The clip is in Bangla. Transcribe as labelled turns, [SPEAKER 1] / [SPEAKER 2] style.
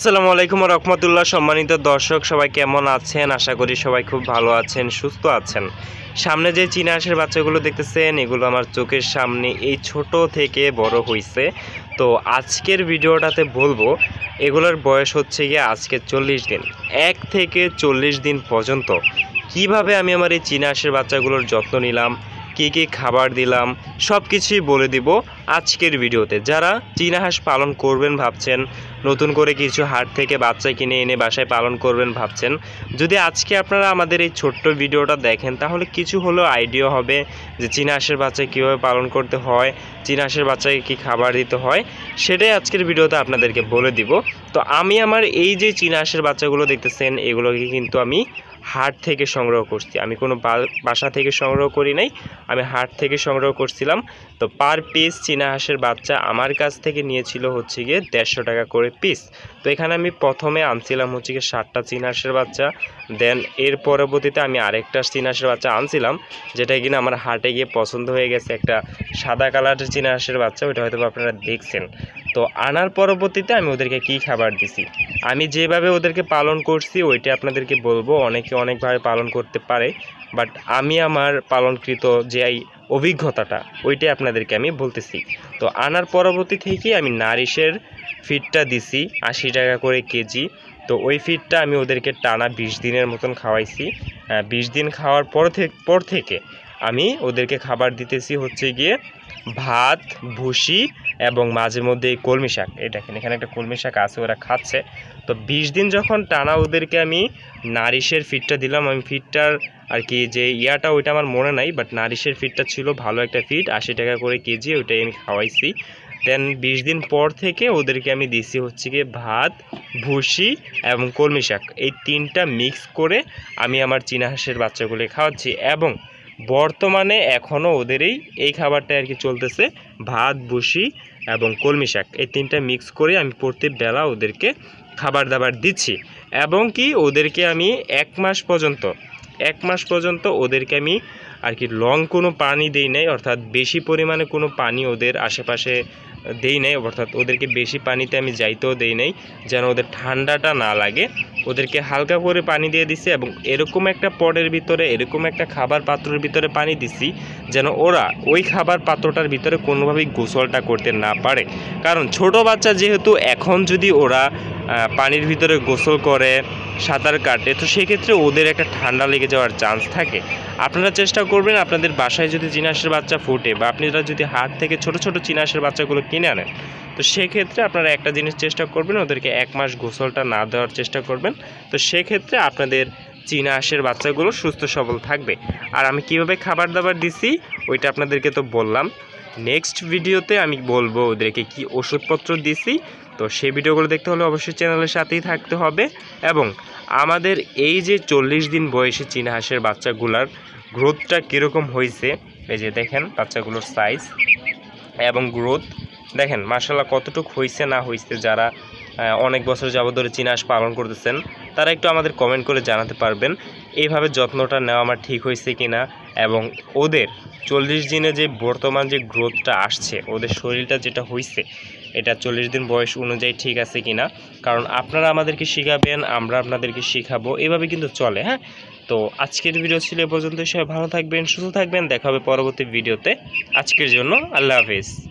[SPEAKER 1] আসসালামু আলাইকুম রহমতুল্লাহ সম্মানিত দর্শক সবাই কেমন আছেন আশা করি সবাই খুব ভালো আছেন সুস্থ আছেন সামনে যে চীনা আসের বাচ্চাগুলো দেখতেছেন এগুলো আমার চোখের সামনে এই ছোট থেকে বড় হইছে তো আজকের ভিডিওটাতে বলবো এগুলোর বয়স হচ্ছে গিয়ে আজকে চল্লিশ দিন এক থেকে চল্লিশ দিন পর্যন্ত কিভাবে আমি আমার এই চীনা আসের বাচ্চাগুলোর যত্ন নিলাম কি কি খাবার দিলাম সব কিছুই বলে দিব আজকের ভিডিওতে যারা চীনা হাঁস পালন করবেন ভাবছেন নতুন করে কিছু হাট থেকে বাচ্চা কিনে এনে বাসায় পালন করবেন ভাবছেন যদি আজকে আপনারা আমাদের এই ছোট্ট ভিডিওটা দেখেন তাহলে কিছু হলেও আইডিয়া হবে যে চীনা হাঁসের বাচ্চা কীভাবে পালন করতে হয় চীনা হাঁসের বাচ্চাকে কী খাবার দিতে হয় সেটাই আজকের ভিডিওতে আপনাদেরকে বলে দিব তো আমি আমার এই যে চীনা হাঁসের বাচ্চাগুলো দেখতেছেন এগুলোকে কিন্তু আমি হাট থেকে সংগ্রহ করছি আমি কোনো বাসা থেকে সংগ্রহ করি নাই আমি হাট থেকে সংগ্রহ করছিলাম তো পার পিস চীনা চীনা হাঁসের বাচ্চা আমার কাছ থেকে নিয়েছিল হচ্ছে গিয়ে দেড়শো টাকা করে পিস তো এখানে আমি প্রথমে আনছিলাম হচ্ছে গিয়ে ষাটটা চীনা হাঁসের বাচ্চা দেন এর পরবর্তীতে আমি আরেকটা চীনা হাঁসের বাচ্চা আনছিলাম যেটা কিনা আমার হাটে গিয়ে পছন্দ হয়ে গেছে একটা সাদা কালারের চীনা হাঁসের বাচ্চা ওইটা হয়তো আপনারা দেখছেন তো আনার পরবর্তীতে আমি ওদেরকে কি খাবার দিছি আমি যেভাবে ওদেরকে পালন করছি ওইটা আপনাদেরকে বলবো অনেকে অনেকভাবে পালন করতে পারে বাট আমি আমার পালনকৃত যে অভিজ্ঞতাটা ওইটাই আপনাদেরকে আমি বলতেছি তো আনার পরবর্তী থেকে আমি নারিশের ফিডটা দিছি আশি টাকা করে কেজি তো ওই ফিডটা আমি ওদেরকে টানা বিশ দিনের মতন খাওয়াইছি বিশ দিন খাওয়ার পর থেকে পর থেকে আমি ওদেরকে খাবার দিতেছি হচ্ছে গিয়ে ভাত ভুসি এবং মাঝে মধ্যে এই কলমি শাক এই দেখেন এখানে একটা কলমি শাক আছে ওরা খাচ্ছে তো বিশ দিন যখন টানা ওদেরকে আমি নারিশের ফিডটা দিলাম আমি ফিডটার আর কি যে ইয়াটা ওইটা আমার মনে নাই বাট নারিশের ফিডটা ছিল ভালো একটা ফিড আশি টাকা করে কেজি ওইটাই আমি খাওয়াইছি দেন বিশ দিন পর থেকে ওদেরকে আমি দিছি হচ্ছে গিয়ে ভাত ভুসি এবং কলমি শাক এই তিনটা মিক্স করে আমি আমার চীনা হাঁসের বাচ্চাগুলি খাওয়াচ্ছি এবং বর্তমানে এখনও ওদেরই এই খাবারটা আর কি চলতেছে ভাত বসি এবং কলমি শাক এই তিনটা মিক্স করে আমি প্রত্যেক বেলা ওদেরকে খাবার দাবার দিচ্ছি এবং কি ওদেরকে আমি এক মাস পর্যন্ত এক মাস পর্যন্ত ওদেরকে আমি আর কি লং কোনো পানি দেই নাই অর্থাৎ বেশি পরিমাণে কোনো পানি ওদের আশেপাশে দেই নাই অর্থাৎ ওদেরকে বেশি পানিতে আমি যাইতেও দেই নাই যেন ওদের ঠান্ডাটা না লাগে ওদেরকে হালকা করে পানি দিয়ে দিছি এবং এরকম একটা পটের ভিতরে এরকম একটা খাবার পাত্রের ভিতরে পানি দিছি যেন ওরা ওই খাবার পাত্রটার ভিতরে কোনোভাবেই গোসলটা করতে না পারে কারণ ছোট বাচ্চা যেহেতু এখন যদি ওরা পানির ভিতরে গোসল করে সাঁতার কাটে তো সেক্ষেত্রে ওদের একটা ঠান্ডা লেগে যাওয়ার চান্স থাকে আপনারা চেষ্টা করবেন আপনাদের বাসায় যদি চিনাশের বাচ্চা ফুটে বা আপনারা যদি হাত থেকে ছোট ছোট চিনাশের বাচ্চাগুলো কিনে আনেন তো সেক্ষেত্রে আপনারা একটা জিনিস চেষ্টা করবেন ওদেরকে এক মাস গোসলটা না দেওয়ার চেষ্টা করবেন তো সেক্ষেত্রে আপনাদের চিনা হাঁসের বাচ্চাগুলো সুস্থ সবল থাকবে আর আমি কিভাবে খাবার দাবার দিছি ওইটা আপনাদেরকে তো বললাম নেক্সট ভিডিওতে আমি বলবো ওদেরকে কি ওষুধপত্র দিছি তো সেই ভিডিওগুলো দেখতে হলে অবশ্যই চ্যানেলের সাথেই থাকতে হবে এবং আমাদের এই যে চল্লিশ দিন বয়সে চীনা হাঁসের বাচ্চাগুলার গ্রোথটা কীরকম হয়েছে এই যে দেখেন বাচ্চাগুলোর সাইজ এবং গ্রোথ দেখেন মার্শাল্লাহ কতটুকু হয়েছে না হয়েছে যারা অনেক বছর যাবত ধরে চীনা হাঁস পালন করতেছেন তারা একটু আমাদের কমেন্ট করে জানাতে পারবেন এইভাবে যত্নটা নেওয়া আমার ঠিক হয়েছে কি না এবং ওদের চল্লিশ দিনে যে বর্তমান যে গ্রোথটা আসছে ওদের শরীরটা যেটা হয়েছে এটা চল্লিশ দিন বয়স অনুযায়ী ঠিক আছে কি না কারণ আপনারা আমাদেরকে শেখাবেন আমরা আপনাদেরকে শেখাবো এভাবে কিন্তু চলে হ্যাঁ তো আজকের ভিডিও ছিল এ পর্যন্ত সবাই ভালো থাকবেন সুস্থ থাকবেন দেখা হবে পরবর্তী ভিডিওতে আজকের জন্য আল্লাহ হাফিজ